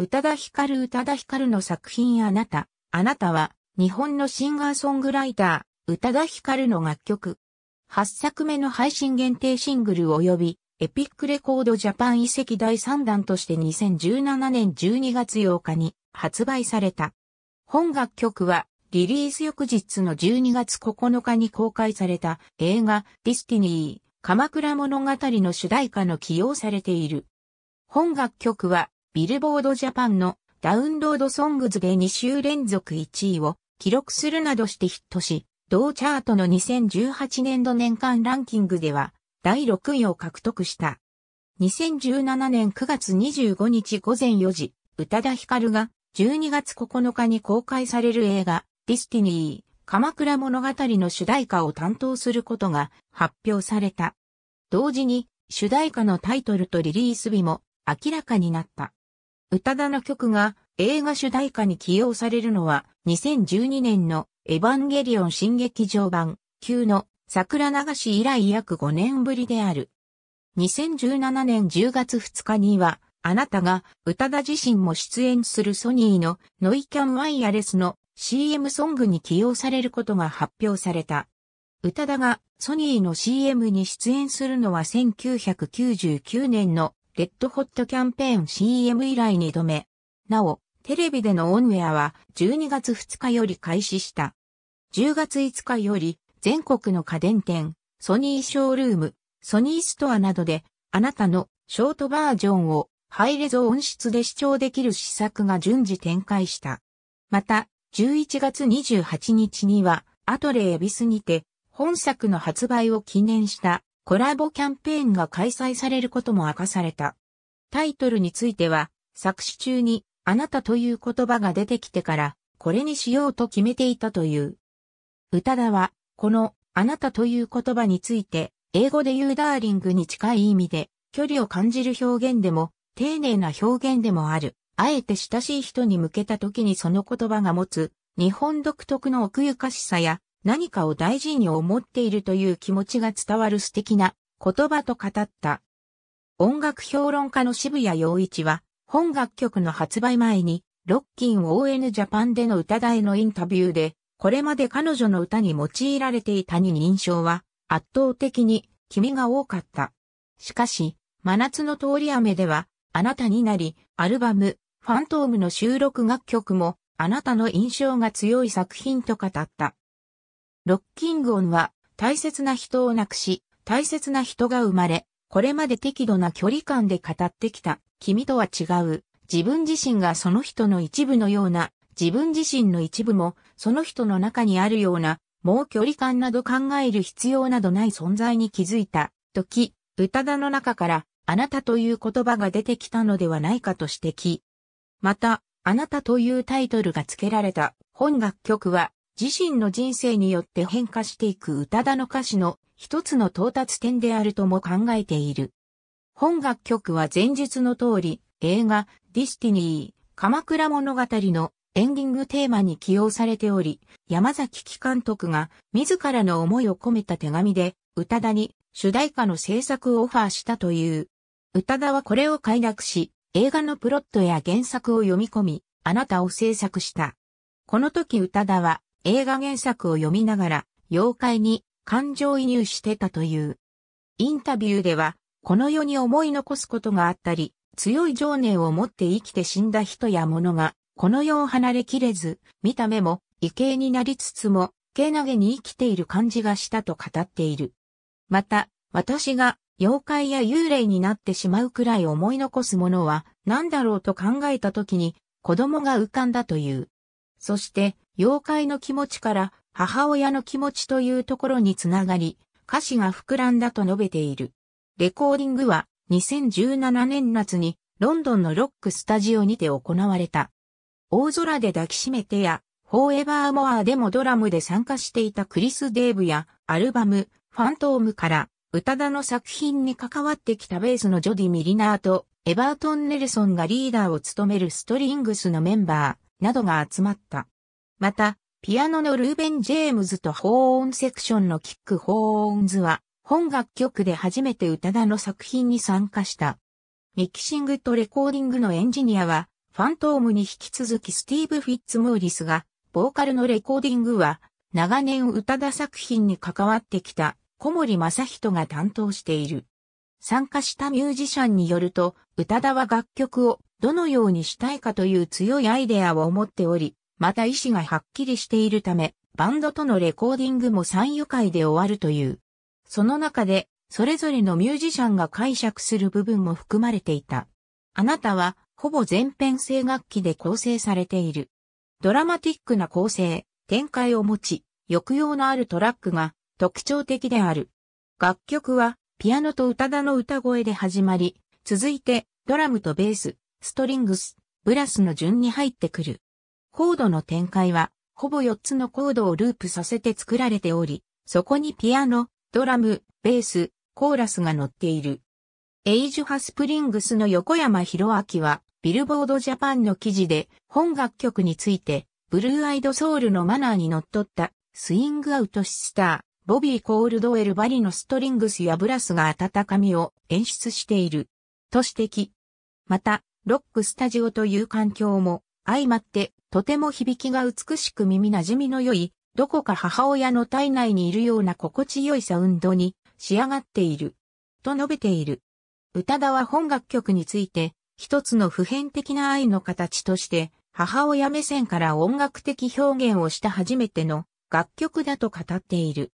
宇多田ヒカル宇多田ヒカルの作品あなた、あなたは、日本のシンガーソングライター、宇多田ヒカルの楽曲。8作目の配信限定シングル及び、エピックレコードジャパン遺跡第3弾として2017年12月8日に発売された。本楽曲は、リリース翌日の12月9日に公開された映画、ディスティニー、鎌倉物語の主題歌の起用されている。本楽曲は、ビルボードジャパンのダウンロードソングズで2週連続1位を記録するなどしてヒットし、同チャートの2018年度年間ランキングでは第6位を獲得した。2017年9月25日午前4時、宇多田ヒカルが12月9日に公開される映画、ディスティニー、鎌倉物語の主題歌を担当することが発表された。同時に主題歌のタイトルとリリース日も明らかになった。宇多田の曲が映画主題歌に起用されるのは2012年のエヴァンゲリオン新劇場版級の桜流し以来約5年ぶりである。2017年10月2日にはあなたが宇多田自身も出演するソニーのノイキャンワイヤレスの CM ソングに起用されることが発表された。宇多田がソニーの CM に出演するのは1999年のレッドホットキャンペーン CM 以来2度目。なお、テレビでのオンエアは12月2日より開始した。10月5日より全国の家電店、ソニーショールーム、ソニーストアなどであなたのショートバージョンをハイレゾ音質で視聴できる施策が順次展開した。また、11月28日にはアトレエビスにて本作の発売を記念したコラボキャンペーンが開催されることも明かされた。タイトルについては、作詞中に、あなたという言葉が出てきてから、これにしようと決めていたという。宇多田は、この、あなたという言葉について、英語で言うダーリングに近い意味で、距離を感じる表現でも、丁寧な表現でもある。あえて親しい人に向けた時にその言葉が持つ、日本独特の奥ゆかしさや、何かを大事に思っているという気持ちが伝わる素敵な言葉と語った。音楽評論家の渋谷陽一は、本楽曲の発売前に、ロッキン ON ジャパンでの歌台のインタビューで、これまで彼女の歌に用いられていたに印象は、圧倒的に君が多かった。しかし、真夏の通り雨では、あなたになり、アルバム、ファントームの収録楽曲も、あなたの印象が強い作品と語った。ロッキングオンは大切な人を亡くし、大切な人が生まれ、これまで適度な距離感で語ってきた、君とは違う、自分自身がその人の一部のような、自分自身の一部も、その人の中にあるような、もう距離感など考える必要などない存在に気づいた、時、宇多田の中から、あなたという言葉が出てきたのではないかと指摘。また、あなたというタイトルが付けられた本楽曲は、自身の人生によって変化していく宇多田の歌詞の一つの到達点であるとも考えている。本楽曲は前述の通り、映画、ディスティニー、鎌倉物語のエンディングテーマに起用されており、山崎貴監督が自らの思いを込めた手紙で、宇多田に主題歌の制作をオファーしたという。宇多田はこれを快諾し、映画のプロットや原作を読み込み、あなたを制作した。この時宇多田は、映画原作を読みながら、妖怪に感情移入してたという。インタビューでは、この世に思い残すことがあったり、強い情念を持って生きて死んだ人や物が、この世を離れきれず、見た目も、異形になりつつも、けなげに生きている感じがしたと語っている。また、私が妖怪や幽霊になってしまうくらい思い残すものは何だろうと考えた時に子供が浮かんだという。そして妖怪の気持ちから母親の気持ちというところにつながり、歌詞が膨らんだと述べている。レコーディングは2017年夏にロンドンのロックスタジオにて行われた。大空で抱きしめてや、フォーエバーモアでもドラムで参加していたクリス・デーブやアルバムファントームから宇多田の作品に関わってきたベースのジョディ・ミリナーとエバートン・ネルソンがリーダーを務めるストリングスのメンバーなどが集まった。また、ピアノのルーベン・ジェームズとホーンセクションのキック・ホーンズは、本楽曲で初めて宇多田の作品に参加した。ミキシングとレコーディングのエンジニアは、ファントームに引き続きスティーブ・フィッツ・ムーリスが、ボーカルのレコーディングは、長年宇多田作品に関わってきた小森正人が担当している。参加したミュージシャンによると、宇多田は楽曲をどのようにしたいかという強いアイデアを持っており、また意思がはっきりしているため、バンドとのレコーディングも参与会で終わるという。その中で、それぞれのミュージシャンが解釈する部分も含まれていた。あなたは、ほぼ全編声楽器で構成されている。ドラマティックな構成、展開を持ち、抑揚のあるトラックが特徴的である。楽曲は、ピアノと歌田の歌声で始まり、続いて、ドラムとベース、ストリングス、ブラスの順に入ってくる。コードの展開は、ほぼ4つのコードをループさせて作られており、そこにピアノ、ドラム、ベース、コーラスが載っている。エイジュハスプリングスの横山博明は、ビルボードジャパンの記事で、本楽曲について、ブルーアイドソウルのマナーにのっとった、スイングアウトシスター、ボビー・コールドウェル・バリのストリングスやブラスが温かみを演出している、と指摘。また、ロックスタジオという環境も、相まって、とても響きが美しく耳馴染みの良い、どこか母親の体内にいるような心地よいサウンドに仕上がっている。と述べている。宇多田は本楽曲について、一つの普遍的な愛の形として、母親目線から音楽的表現をした初めての楽曲だと語っている。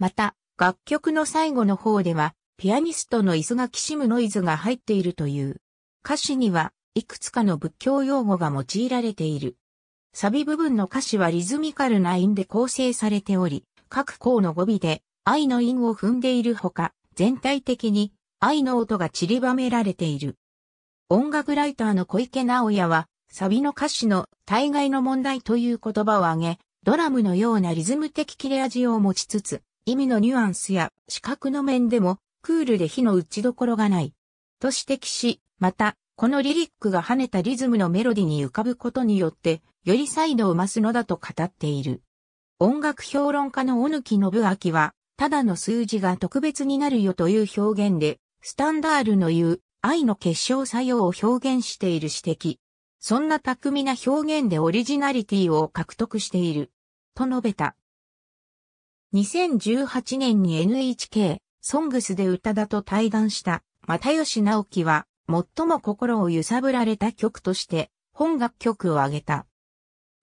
また、楽曲の最後の方では、ピアニストの椅子がきしむノイズが入っているという。歌詞には、いくつかの仏教用語が用いられている。サビ部分の歌詞はリズミカルな韻で構成されており、各項の語尾で愛の韻を踏んでいるほか、全体的に愛の音が散りばめられている。音楽ライターの小池直也は、サビの歌詞の大概の問題という言葉を挙げ、ドラムのようなリズム的切れ味を持ちつつ、意味のニュアンスや視覚の面でもクールで火の打ちどころがない。と指摘し、また、このリリックが跳ねたリズムのメロディに浮かぶことによって、よりイドを増すのだと語っている。音楽評論家の小貫信明は、ただの数字が特別になるよという表現で、スタンダールの言う愛の結晶作用を表現している指摘。そんな巧みな表現でオリジナリティを獲得している。と述べた。2018年に NHK、ソングスで歌だと対談した、又吉直樹は、最も心を揺さぶられた曲として本楽曲を挙げた。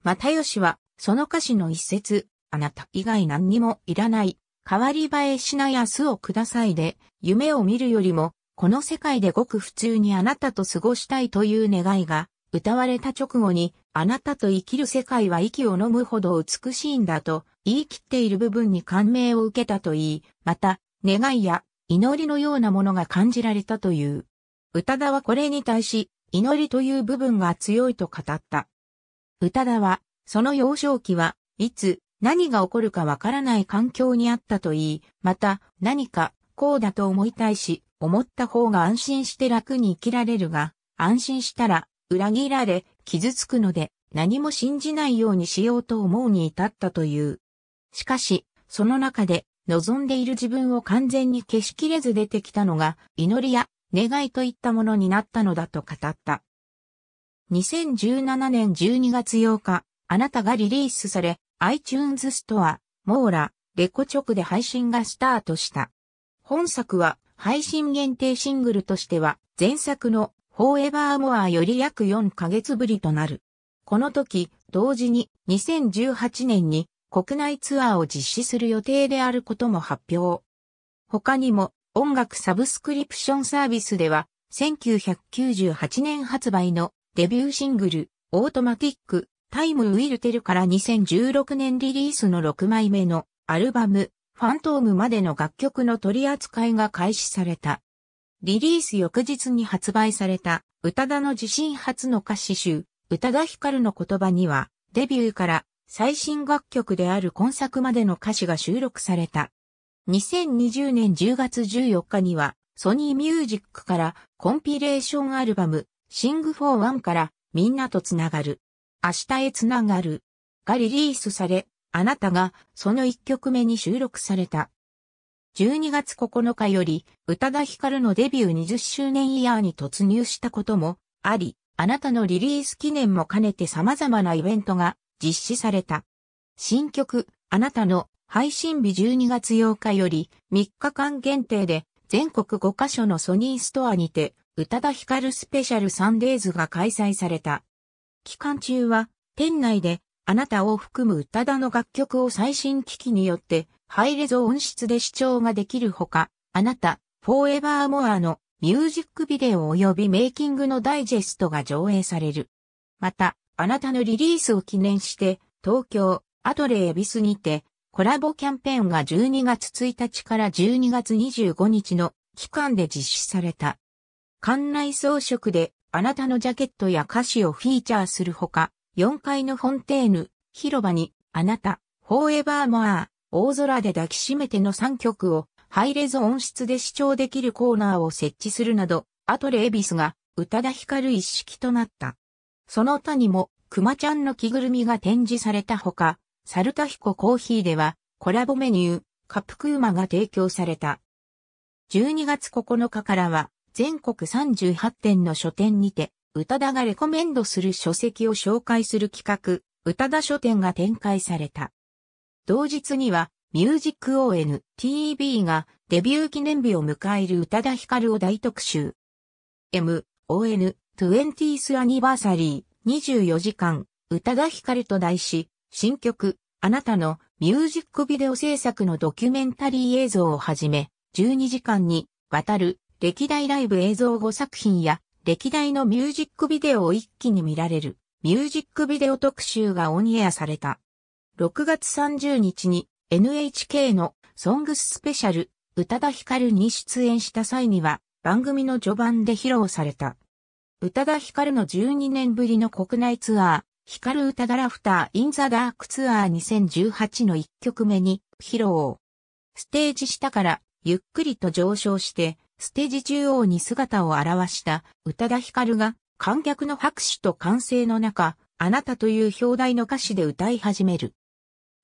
又吉はその歌詞の一節、あなた以外何にもいらない、代わり映えしない明日をくださいで、夢を見るよりも、この世界でごく普通にあなたと過ごしたいという願いが、歌われた直後に、あなたと生きる世界は息を呑むほど美しいんだと言い切っている部分に感銘を受けたといい、また、願いや祈りのようなものが感じられたという。宇多田はこれに対し、祈りという部分が強いと語った。宇多田は、その幼少期は、いつ、何が起こるかわからない環境にあったといい、また、何か、こうだと思いたいし、思った方が安心して楽に生きられるが、安心したら、裏切られ、傷つくので、何も信じないようにしようと思うに至ったという。しかし、その中で、望んでいる自分を完全に消しきれず出てきたのが、祈りや願いといったものになったのだと語った。2017年12月8日、あなたがリリースされ、iTunes ストア、モーラ、レコ直で配信がスタートした。本作は配信限定シングルとしては前作のフォーエバーモアより約4ヶ月ぶりとなる。この時、同時に2018年に国内ツアーを実施する予定であることも発表。他にも音楽サブスクリプションサービスでは、1998年発売のデビューシングル、オートマティック、タイムウィルテルから2016年リリースの6枚目のアルバム、ファントームまでの楽曲の取り扱いが開始された。リリース翌日に発売された、宇多田の自身初の歌詞集、宇多田ヒカルの言葉には、デビューから最新楽曲である今作までの歌詞が収録された。2020年10月14日には、ソニーミュージックからコンピレーションアルバム、シング・フォー・ワンから、みんなとつながる。明日へつながる。がリリースされ、あなたがその1曲目に収録された。12月9日より、宇多田ヒカルのデビュー20周年イヤーに突入したこともあり、あなたのリリース記念も兼ねて様々なイベントが実施された。新曲、あなたの配信日12月8日より3日間限定で全国5カ所のソニーストアにて宇多田ヒカルスペシャルサンデーズが開催された。期間中は店内であなたを含む宇多田の楽曲を最新機器によってハイレゾ音質で視聴ができるほか、あなた、フォーエバーモアのミュージックビデオ及びメイキングのダイジェストが上映される。また、あなたのリリースを記念して、東京、アドレエビスにて、コラボキャンペーンが12月1日から12月25日の期間で実施された。館内装飾であなたのジャケットや歌詞をフィーチャーするほか、4階のフォンテーヌ、広場に、あなた、フォーエバーモア、大空で抱きしめての3曲を、ハイレゾ音質で視聴できるコーナーを設置するなど、アトレエビスが、宇多田光一式となった。その他にも、熊ちゃんの着ぐるみが展示されたほか、サルタヒココーヒーでは、コラボメニュー、カプクーマが提供された。12月9日からは、全国38店の書店にて、宇多田がレコメンドする書籍を紹介する企画、宇多田書店が展開された。同日には、ミュージック ONTV がデビュー記念日を迎える宇多田ヒカルを大特集。M, ON, 20th Anniversary 24時間、宇多田ヒカルと題し、新曲、あなたのミュージックビデオ制作のドキュメンタリー映像をはじめ、12時間にわたる歴代ライブ映像5作品や歴代のミュージックビデオを一気に見られるミュージックビデオ特集がオンエアされた。6月30日に NHK のソングススペシャル宇多田ヒカルに出演した際には番組の序盤で披露された。宇多田ヒカルの12年ぶりの国内ツアー、光る歌ダラフターインザダークツアー2018の1曲目に披露。ステージ下からゆっくりと上昇して、ステージ中央に姿を現したウタ田ヒカルが観客の拍手と歓声の中、あなたという表題の歌詞で歌い始める。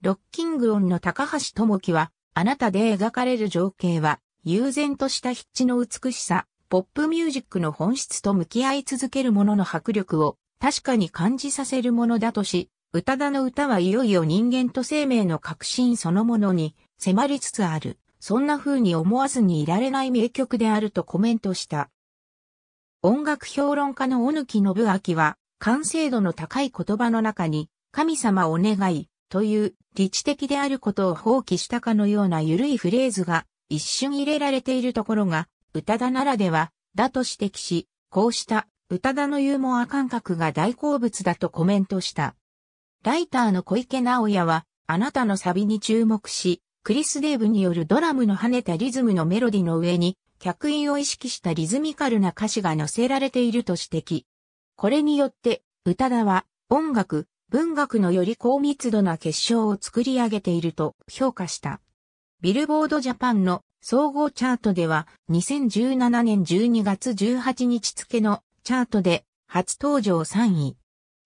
ロッキングオンの高橋智樹は、あなたで描かれる情景は、悠然とした筆致の美しさ、ポップミュージックの本質と向き合い続けるものの迫力を確かに感じさせるものだとし、宇多田の歌はいよいよ人間と生命の革新そのものに迫りつつある。そんな風に思わずにいられない名曲であるとコメントした。音楽評論家の小貫信明は、完成度の高い言葉の中に、神様お願いという理知的であることを放棄したかのような緩いフレーズが一瞬入れられているところが、宇多田ならでは、だと指摘し、こうした宇多田のユーモア感覚が大好物だとコメントした。ライターの小池直也は、あなたのサビに注目し、クリス・デーブによるドラムの跳ねたリズムのメロディの上に、客員を意識したリズミカルな歌詞が載せられていると指摘。これによって、宇多田は、音楽、文学のより高密度な結晶を作り上げていると評価した。ビルボードジャパンの総合チャートでは2017年12月18日付のチャートで初登場3位。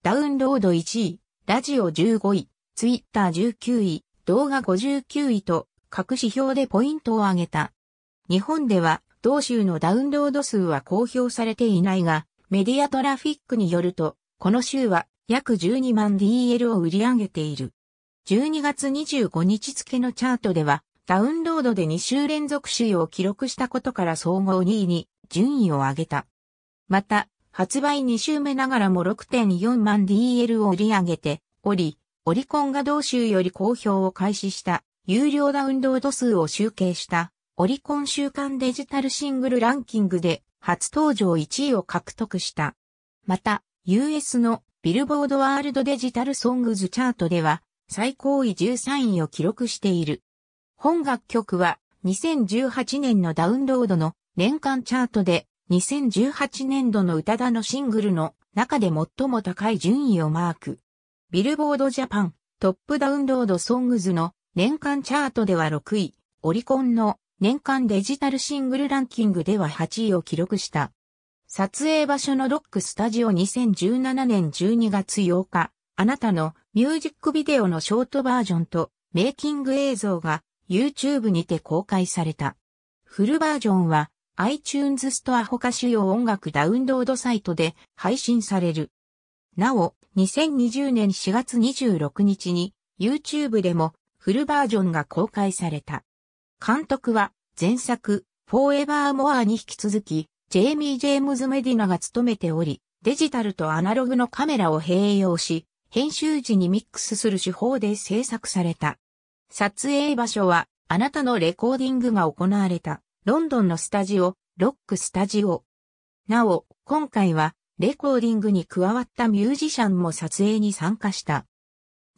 ダウンロード1位、ラジオ15位、ツイッター19位、動画59位と各指標でポイントを上げた。日本では同州のダウンロード数は公表されていないが、メディアトラフィックによると、この週は約12万 DL を売り上げている。12月25日付のチャートでは、ダウンロードで2週連続首位を記録したことから総合2位に順位を上げた。また、発売2週目ながらも6.4万 DL を売り上げており、オリコンが同週より公表を開始した有料ダウンロード数を集計したオリコン週間デジタルシングルランキングで初登場1位を獲得した。また、US のビルボードワールドデジタルソングズチャートでは最高位13位を記録している。本楽曲は2018年のダウンロードの年間チャートで2018年度の宇多田のシングルの中で最も高い順位をマーク。ビルボードジャパントップダウンロードソングズの年間チャートでは6位、オリコンの年間デジタルシングルランキングでは8位を記録した。撮影場所のロックスタジオ2017年12月8日、あなたのミュージックビデオのショートバージョンとメイキング映像が YouTube にて公開された。フルバージョンは iTunes ストア他主要音楽ダウンロードサイトで配信される。なお、2020年4月26日に YouTube でもフルバージョンが公開された。監督は前作フォーエバーモアに引き続きジェイミー・ジェームズ・メディナが務めており、デジタルとアナログのカメラを併用し、編集時にミックスする手法で制作された。撮影場所はあなたのレコーディングが行われたロンドンのスタジオ、ロックスタジオ。なお、今回は、レコーディングに加わったミュージシャンも撮影に参加した。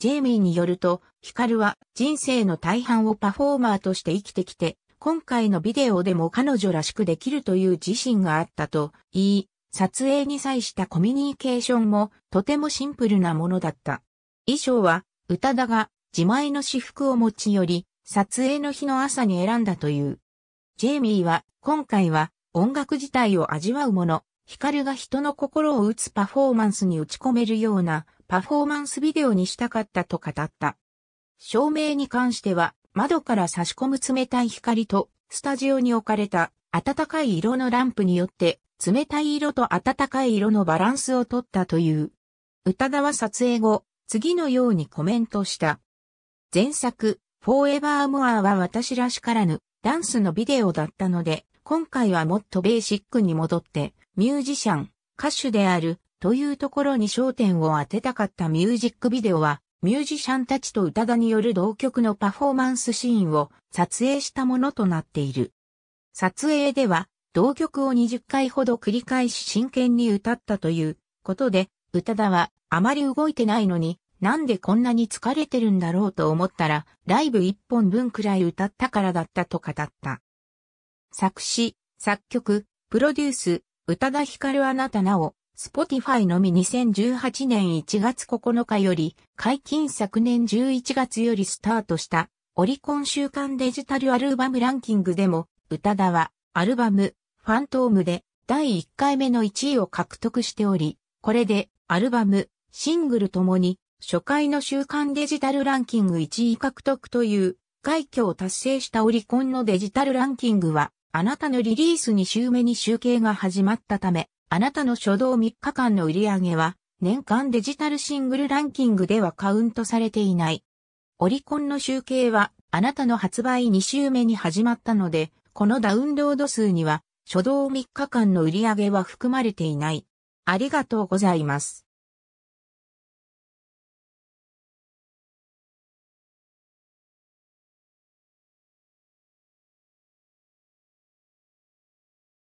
ジェイミーによると、ヒカルは人生の大半をパフォーマーとして生きてきて、今回のビデオでも彼女らしくできるという自信があったと言い、撮影に際したコミュニケーションもとてもシンプルなものだった。衣装は、宇多田が自前の私服を持ち寄り、撮影の日の朝に選んだという。ジェイミーは、今回は、音楽自体を味わうもの、光が人の心を打つパフォーマンスに打ち込めるような、パフォーマンスビデオにしたかったと語った。照明に関しては、窓から差し込む冷たい光と、スタジオに置かれた暖かい色のランプによって、冷たい色と暖かい色のバランスをとったという。宇多田は撮影後、次のようにコメントした。前作、フォーエバーモアは私らしからぬ、ダンスのビデオだったので、今回はもっとベーシックに戻って、ミュージシャン、歌手である、というところに焦点を当てたかったミュージックビデオは、ミュージシャンたちと宇多田による同曲のパフォーマンスシーンを撮影したものとなっている。撮影では、同曲を20回ほど繰り返し真剣に歌ったということで、宇多田はあまり動いてないのに、なんでこんなに疲れてるんだろうと思ったら、ライブ一本分くらい歌ったからだったと語った。作詞、作曲、プロデュース、宇多田ヒカルあなたなお、スポティファイのみ2018年1月9日より、解禁昨年11月よりスタートした、オリコン週間デジタルアルバムランキングでも、宇多田は、アルバム、ファントームで、第1回目の1位を獲得しており、これで、アルバム、シングルともに、初回の週間デジタルランキング1位獲得という快挙を達成したオリコンのデジタルランキングは、あなたのリリース2週目に集計が始まったため、あなたの初動3日間の売り上げは、年間デジタルシングルランキングではカウントされていない。オリコンの集計は、あなたの発売2週目に始まったので、このダウンロード数には、初動3日間の売り上げは含まれていない。ありがとうございます。